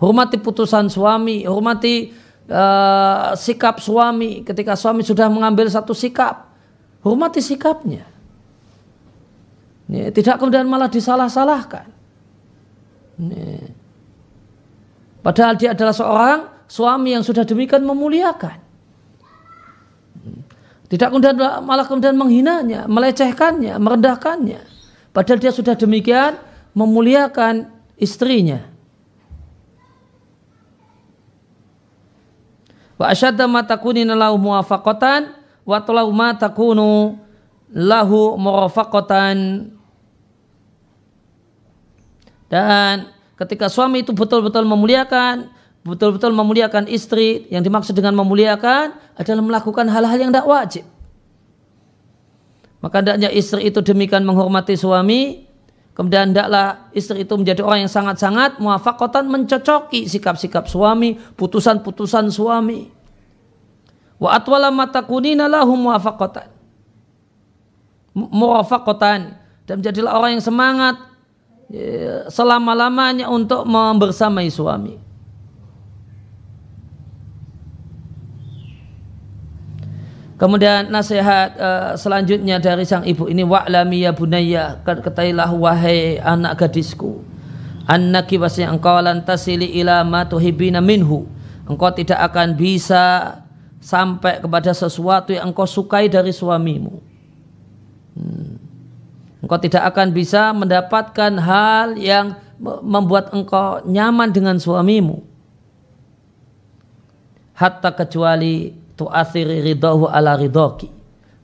Hormati putusan suami, hormati Eh, sikap suami ketika suami sudah mengambil satu sikap hormati sikapnya Nih, tidak kemudian malah disalah-salahkan padahal dia adalah seorang suami yang sudah demikian memuliakan tidak kemudian malah kemudian menghinanya melecehkannya merendahkannya padahal dia sudah demikian memuliakan istrinya Wa asyadda ma takunina lahu muwafaqatan wa talau ma takunu lahu murafaqatan. Dan ketika suami itu betul-betul memuliakan, betul-betul memuliakan istri, yang dimaksud dengan memuliakan adalah melakukan hal-hal yang tidak wajib. Maka hendaknya istri itu demikian menghormati suami Kemudian hendaklah istri itu menjadi orang yang sangat-sangat muafakotan mencocoki sikap-sikap suami, putusan-putusan suami. Wa atwala matakunina lahum muafakotan. Muafakotan. Dan menjadilah orang yang semangat ya, selama-lamanya untuk membersamai suami. Kemudian nasihat uh, selanjutnya dari sang ibu ini wa'lami ya bunayya ketahuilah wahai anak gadisku annaki pasti engkau lantasili ila ma tuhibina minhu engkau tidak akan bisa sampai kepada sesuatu yang engkau sukai dari suamimu hmm. engkau tidak akan bisa mendapatkan hal yang membuat engkau nyaman dengan suamimu hatta kecuali tu'athiri ridahu ala Ridoki.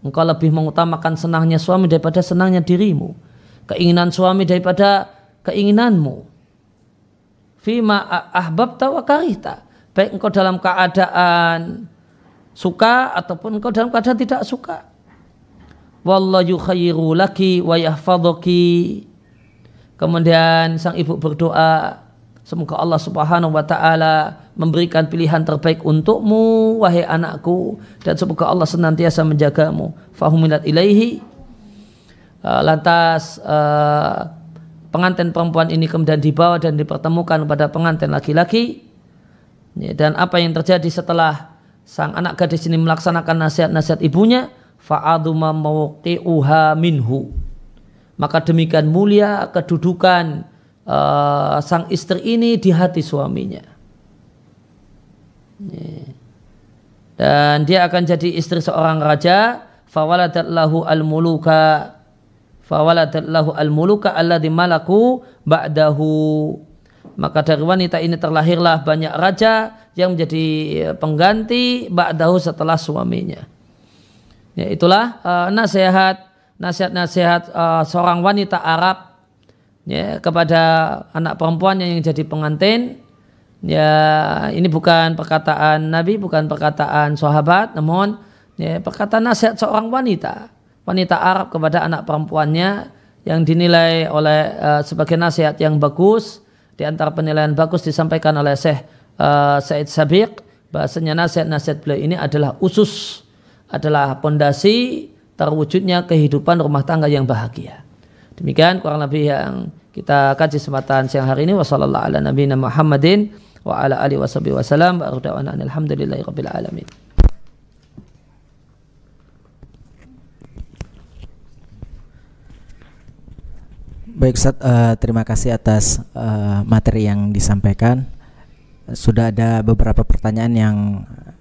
Engkau lebih mengutamakan senangnya suami daripada senangnya dirimu. Keinginan suami daripada keinginanmu. Fima ahbab tawa Baik engkau dalam keadaan suka ataupun engkau dalam keadaan tidak suka. Wallahu khairu laki wa yahfadhuki. Kemudian sang ibu berdoa, Semoga Allah Subhanahu wa taala memberikan pilihan terbaik untukmu wahai anakku dan semoga Allah senantiasa menjagamu. Fahumilat ilaihi uh, lantas uh, pengantin perempuan ini kemudian dibawa dan dipertemukan kepada pengantin laki-laki. Ya, dan apa yang terjadi setelah sang anak gadis ini melaksanakan nasihat-nasihat ibunya? Fa'aduma minhu. Maka demikian mulia kedudukan uh, sang istri ini di hati suaminya. Dan dia akan jadi istri seorang raja. Fawaladat lahu al-muluka. Fawaladat lahu al-muluka alladhi malaku ba'dahu. Maka dari wanita ini terlahirlah banyak raja yang menjadi eh, pengganti ba'dahu setelah suaminya. Ya, itulah uh, nasihat nasihat-nasihat uh, seorang wanita Arab ya kepada anak perempuannya yang jadi pengantin ya ini bukan perkataan Nabi bukan perkataan sahabat namun ya perkataan nasihat seorang wanita wanita Arab kepada anak perempuannya yang dinilai oleh uh, sebagai nasihat yang bagus di antara penilaian bagus disampaikan oleh Syekh uh, Said Sabiq bahasanya nasihat-nasihat beliau ini adalah usus adalah pondasi terwujudnya kehidupan rumah tangga yang bahagia. Demikian kurang lebih yang kita kaji sematan siang hari ini wasallallahu ala nabiyina Muhammadin wa ala alihi wasallam wasallam wa ardawana alhamdulillahi rabbil alamin Baik Ustaz, uh, terima kasih atas uh, materi yang disampaikan. Sudah ada beberapa pertanyaan yang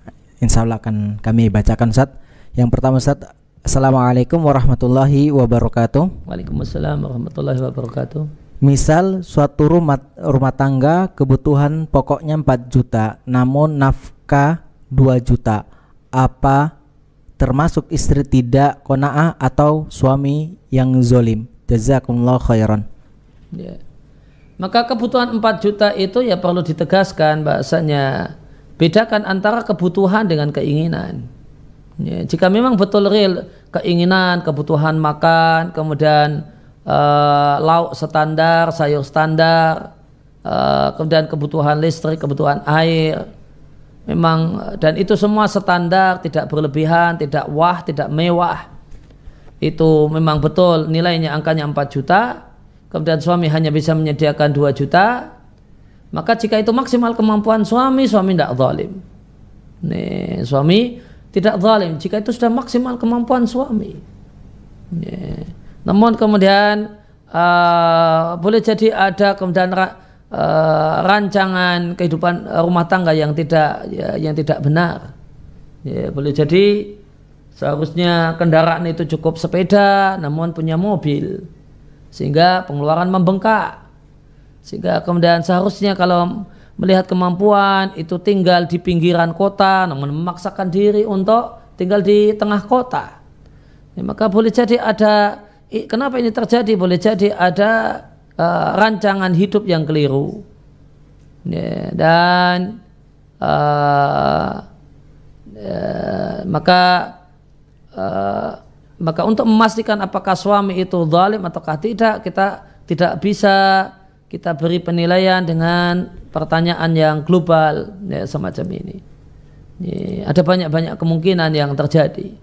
eh, insya Allah akan kami bacakan Ustaz. Yang pertama Ustaz, Assalamualaikum warahmatullahi wabarakatuh. Waalaikumsalam warahmatullahi wabarakatuh. Misal suatu rumah rumah tangga kebutuhan pokoknya 4 juta, namun nafkah 2 juta. Apa termasuk istri tidak kona'ah atau suami yang zolim? Jazakumullah khairan. Ya. Maka kebutuhan 4 juta itu ya perlu ditegaskan bahasanya bedakan antara kebutuhan dengan keinginan. Ya, jika memang betul real keinginan, kebutuhan makan, kemudian uh, lauk standar, sayur standar, uh, kemudian kebutuhan listrik, kebutuhan air. Memang dan itu semua standar, tidak berlebihan, tidak wah, tidak mewah. Itu memang betul nilainya angkanya 4 juta. Kemudian suami hanya bisa menyediakan 2 juta. Maka jika itu maksimal kemampuan suami, suami tidak zalim. Nih, suami tidak zalim jika itu sudah maksimal kemampuan suami. Nih. Namun kemudian uh, boleh jadi ada kemudian uh, rancangan kehidupan eh, rumah tangga yang tidak ya, yang tidak benar. Ya, boleh jadi seharusnya kendaraan itu cukup sepeda, namun punya mobil sehingga pengeluaran membengkak. Sehingga kemudian seharusnya kalau melihat kemampuan itu tinggal di pinggiran kota, namun memaksakan diri untuk tinggal di tengah kota. Ya, maka boleh jadi ada kenapa ini terjadi? Boleh jadi ada uh, rancangan hidup yang keliru yeah, dan uh, maka uh, maka untuk memastikan apakah suami itu zalim ataukah tidak kita tidak bisa kita beri penilaian dengan pertanyaan yang global ya, semacam ini. Ya, ada banyak-banyak kemungkinan yang terjadi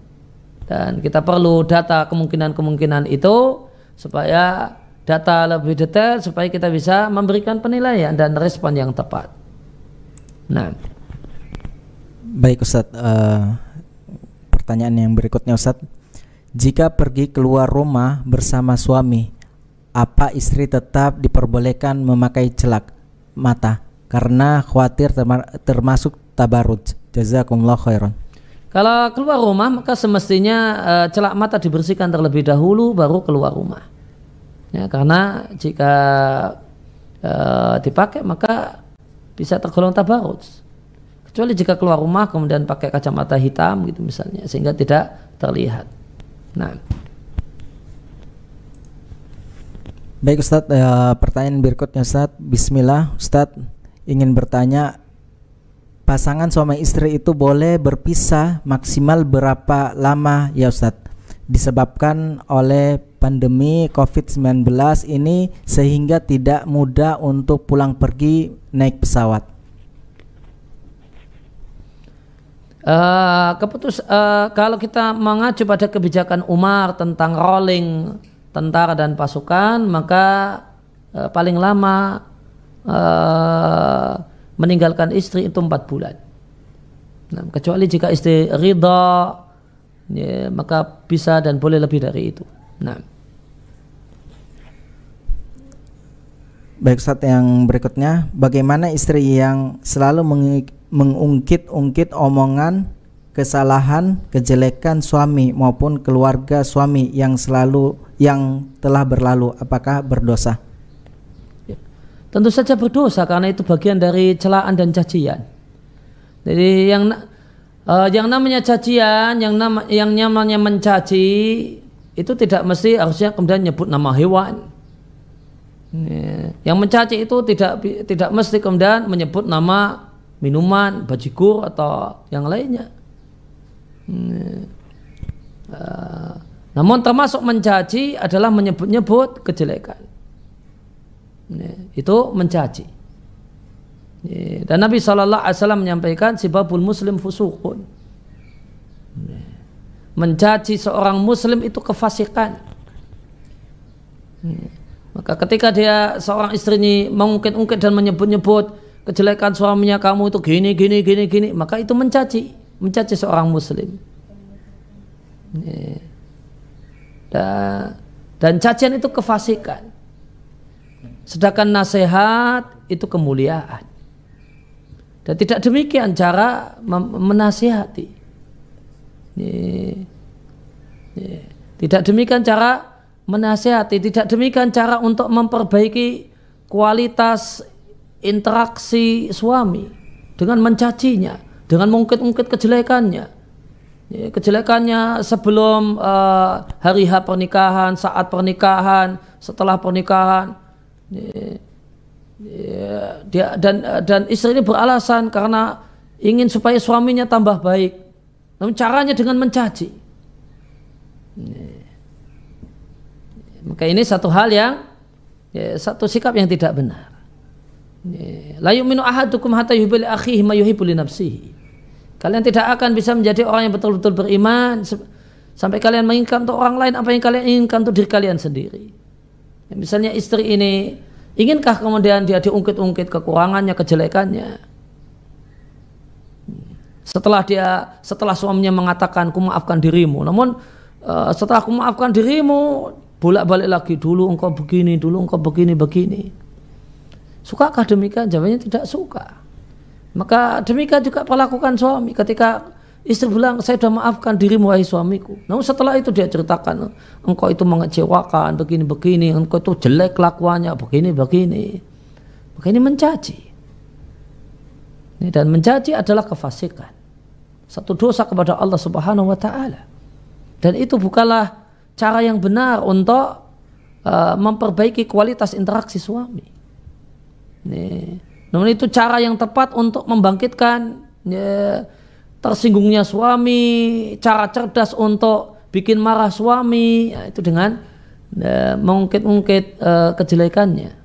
dan kita perlu data kemungkinan-kemungkinan itu supaya data lebih detail supaya kita bisa memberikan penilaian dan respon yang tepat. Nah, baik Ustadz. Uh, pertanyaan yang berikutnya Ustadz, jika pergi keluar rumah bersama suami, apa istri tetap diperbolehkan memakai celak mata karena khawatir termasuk tabarut? Jazakumullah khairan. Kalau keluar rumah maka semestinya uh, celak mata dibersihkan terlebih dahulu baru keluar rumah. Ya, karena jika uh, dipakai maka bisa tergolong tabarut. Kecuali jika keluar rumah kemudian pakai kacamata hitam gitu misalnya sehingga tidak terlihat. Nah, Baik Ustadz, e, pertanyaan berikutnya Ustadz Bismillah Ustadz ingin bertanya pasangan suami istri itu boleh berpisah maksimal berapa lama ya Ustadz? Disebabkan oleh pandemi COVID-19 ini sehingga tidak mudah untuk pulang pergi naik pesawat. Uh, keputus uh, kalau kita mengacu pada kebijakan Umar tentang rolling tentara dan pasukan maka uh, paling lama uh, meninggalkan istri itu empat bulan. Nah, kecuali jika istri ridha, ya, maka bisa dan boleh lebih dari itu. Nah. Baik saat yang berikutnya, bagaimana istri yang selalu mengungkit-ungkit omongan kesalahan, kejelekan suami maupun keluarga suami yang selalu yang telah berlalu apakah berdosa? tentu saja berdosa karena itu bagian dari celaan dan cacian. Jadi yang uh, yang namanya cacian, yang nama yang namanya mencaci itu tidak mesti harusnya kemudian nyebut nama hewan. Ya, yang mencaci itu tidak tidak mesti kemudian menyebut nama minuman, bajigur atau yang lainnya. Uh, namun termasuk mencaci adalah menyebut-nyebut kejelekan itu mencaci dan Nabi Shallallahu Alaihi Wasallam menyampaikan sebabul muslim fusukun mencaci seorang muslim itu kefasikan maka ketika dia seorang istrinya mengungkit-ungkit dan menyebut-nyebut kejelekan suaminya kamu itu gini gini gini gini maka itu mencaci mencaci seorang muslim dan, dan cacian itu kefasikan Sedangkan nasihat itu kemuliaan. Dan tidak demikian cara menasihati. Tidak demikian cara menasihati, tidak demikian cara untuk memperbaiki kualitas interaksi suami dengan mencacinya, dengan mungkin ungkit kejelekannya. Ya, kejelekannya sebelum uh, hari H pernikahan, saat pernikahan, setelah pernikahan, dia dan dan istri ini beralasan karena ingin supaya suaminya tambah baik. Namun caranya dengan mencaci. Maka ini satu hal yang ya, satu sikap yang tidak benar. Ya, la yu'minu ahadukum hatta akhihi ma yuhibbu nafsihi. Kalian tidak akan bisa menjadi orang yang betul-betul beriman sampai kalian menginginkan untuk orang lain apa yang kalian inginkan untuk diri kalian sendiri misalnya istri ini inginkah kemudian dia diungkit-ungkit kekurangannya, kejelekannya? Setelah dia setelah suaminya mengatakan ku maafkan dirimu, namun eh, setelah ku maafkan dirimu bolak-balik lagi dulu engkau begini, dulu engkau begini begini. Sukakah demikian? Jawabnya tidak suka. Maka demikian juga perlakukan suami ketika Istri bilang, saya sudah maafkan dirimu wahai suamiku. Namun setelah itu dia ceritakan, engkau itu mengecewakan, begini-begini, engkau itu jelek kelakuannya, begini-begini. Begini mencaci. dan mencaci adalah kefasikan. Satu dosa kepada Allah subhanahu wa ta'ala. Dan itu bukanlah cara yang benar untuk eh, memperbaiki kualitas interaksi suami. Nih. Namun itu cara yang tepat untuk membangkitkan ya, tersinggungnya suami, cara cerdas untuk bikin marah suami, ya, itu dengan ya, mengungkit-ungkit uh, kejelekannya.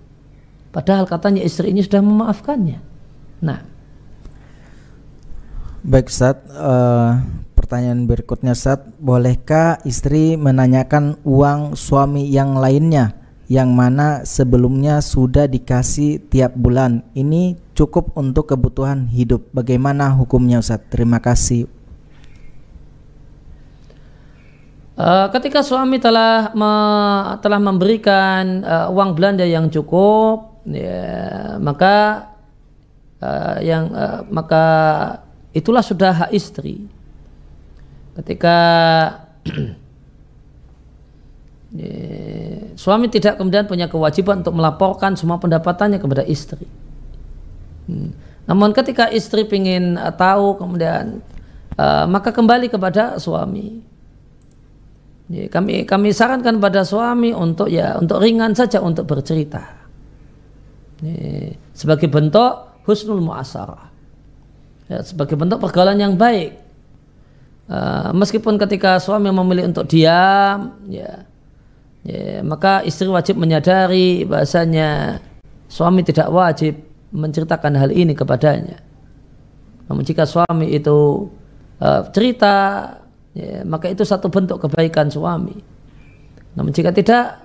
Padahal katanya istri ini sudah memaafkannya. Nah, baik saat uh, e, pertanyaan berikutnya saat bolehkah istri menanyakan uang suami yang lainnya? yang mana sebelumnya sudah dikasih tiap bulan. Ini cukup untuk kebutuhan hidup. Bagaimana hukumnya Ustaz? Terima kasih. Eh, ketika suami telah me, telah memberikan uh, uang belanja yang cukup, ya, maka uh, yang uh, maka itulah sudah hak istri. Ketika suami tidak kemudian punya kewajiban untuk melaporkan semua pendapatannya kepada istri. Hmm. Namun ketika istri ingin eh, tahu kemudian eh, maka kembali kepada suami. kami kami sarankan pada suami untuk ya untuk ringan saja untuk bercerita sebagai bentuk husnul muasarah ya, sebagai bentuk pergaulan yang baik uh, meskipun ketika suami memilih untuk diam ya Ya, maka istri wajib menyadari bahasanya suami tidak wajib menceritakan hal ini kepadanya. Namun jika suami itu uh, cerita, ya, maka itu satu bentuk kebaikan suami. Namun jika tidak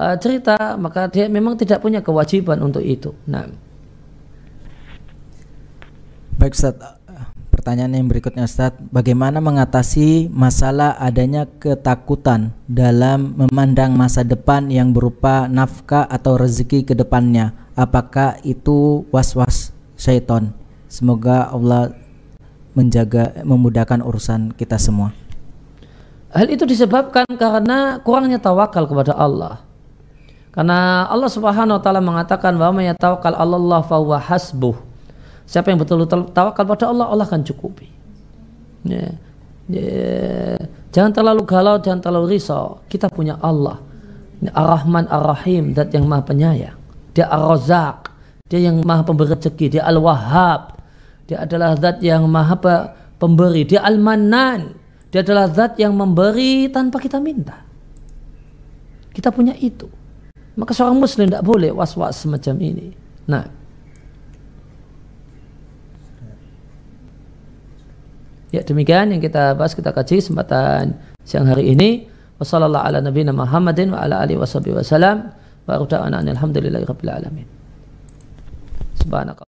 uh, cerita, maka dia memang tidak punya kewajiban untuk itu. Nah. Baik Ustaz, pertanyaan yang berikutnya Ustaz, bagaimana mengatasi masalah adanya ketakutan dalam memandang masa depan yang berupa nafkah atau rezeki ke depannya? Apakah itu was-was syaitan? Semoga Allah menjaga memudahkan urusan kita semua. Hal itu disebabkan karena kurangnya tawakal kepada Allah. Karena Allah Subhanahu wa taala mengatakan bahwa menyatakan Allah fahuwa hasbuh. Siapa yang betul-betul tawakal pada Allah, Allah akan cukupi. Ya. Ya. Jangan terlalu galau, jangan terlalu risau. Kita punya Allah. Ar-Rahman Ar-Rahim, dat yang maha penyayang. Dia Ar-Razak, dia yang maha pemberi rezeki, dia Al-Wahhab. Dia adalah zat yang maha pemberi, dia Al-Mannan. Dia adalah zat yang memberi tanpa kita minta. Kita punya itu. Maka seorang muslim tidak boleh was-was semacam ini. Nah, Ya demikian yang kita bahas kita kaji kesempatan siang hari ini. Wassalamualaikum ala nabiyina Muhammadin wa ala alihi wasallam wa ruta'ana alhamdulillahi rabbil alamin. Subhanaka